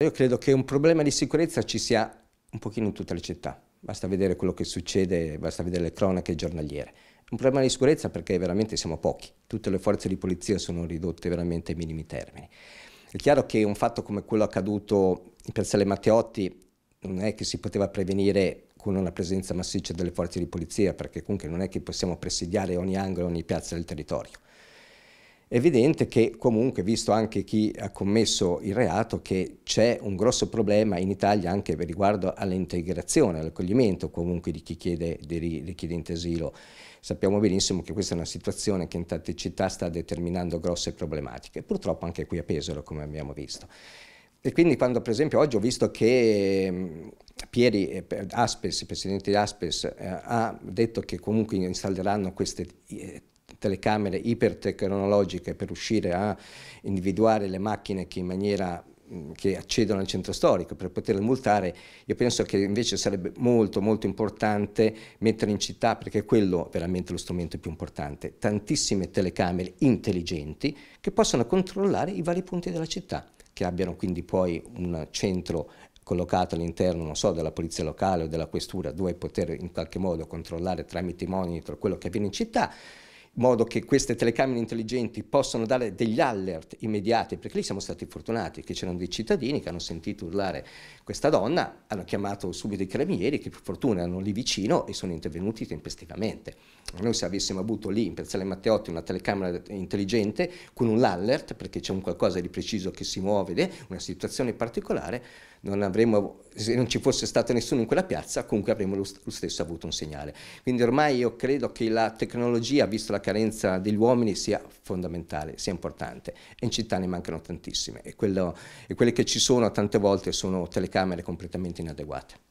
Io credo che un problema di sicurezza ci sia un pochino in tutte le città, basta vedere quello che succede, basta vedere le cronache giornaliere. Un problema di sicurezza perché veramente siamo pochi, tutte le forze di polizia sono ridotte veramente ai minimi termini. È chiaro che un fatto come quello accaduto in Piazzale Matteotti non è che si poteva prevenire con una presenza massiccia delle forze di polizia, perché comunque non è che possiamo presidiare ogni angolo, ogni piazza del territorio. È evidente che comunque, visto anche chi ha commesso il reato, che c'è un grosso problema in Italia anche riguardo all'integrazione, all'accoglimento comunque di chi chiede di richiedente asilo. Sappiamo benissimo che questa è una situazione che in tante città sta determinando grosse problematiche, purtroppo anche qui a Pesaro, come abbiamo visto. E quindi quando per esempio oggi ho visto che mm, Pieri eh, Aspes, il presidente di Aspes, eh, ha detto che comunque installeranno queste eh, telecamere ipertecnologiche per riuscire a individuare le macchine che in maniera che accedono al centro storico per poterle multare, io penso che invece sarebbe molto molto importante mettere in città, perché quello è veramente lo strumento più importante, tantissime telecamere intelligenti che possano controllare i vari punti della città, che abbiano quindi poi un centro collocato all'interno, non so, della polizia locale o della questura, dove poter in qualche modo controllare tramite monitor quello che avviene in città, modo che queste telecamere intelligenti possano dare degli alert immediati, perché lì siamo stati fortunati, che c'erano dei cittadini che hanno sentito urlare questa donna, hanno chiamato subito i carabinieri che per fortuna erano lì vicino e sono intervenuti tempestivamente. Noi se avessimo avuto lì in Piazzale Matteotti una telecamera intelligente con un alert, perché c'è un qualcosa di preciso che si muove, una situazione particolare, non avremmo, se non ci fosse stato nessuno in quella piazza, comunque avremmo lo, stesso avuto un segnale. Quindi ormai io credo che la tecnologia, visto la carenza degli uomini sia fondamentale, sia importante. E in città ne mancano tantissime e, quello, e quelle che ci sono tante volte sono telecamere completamente inadeguate.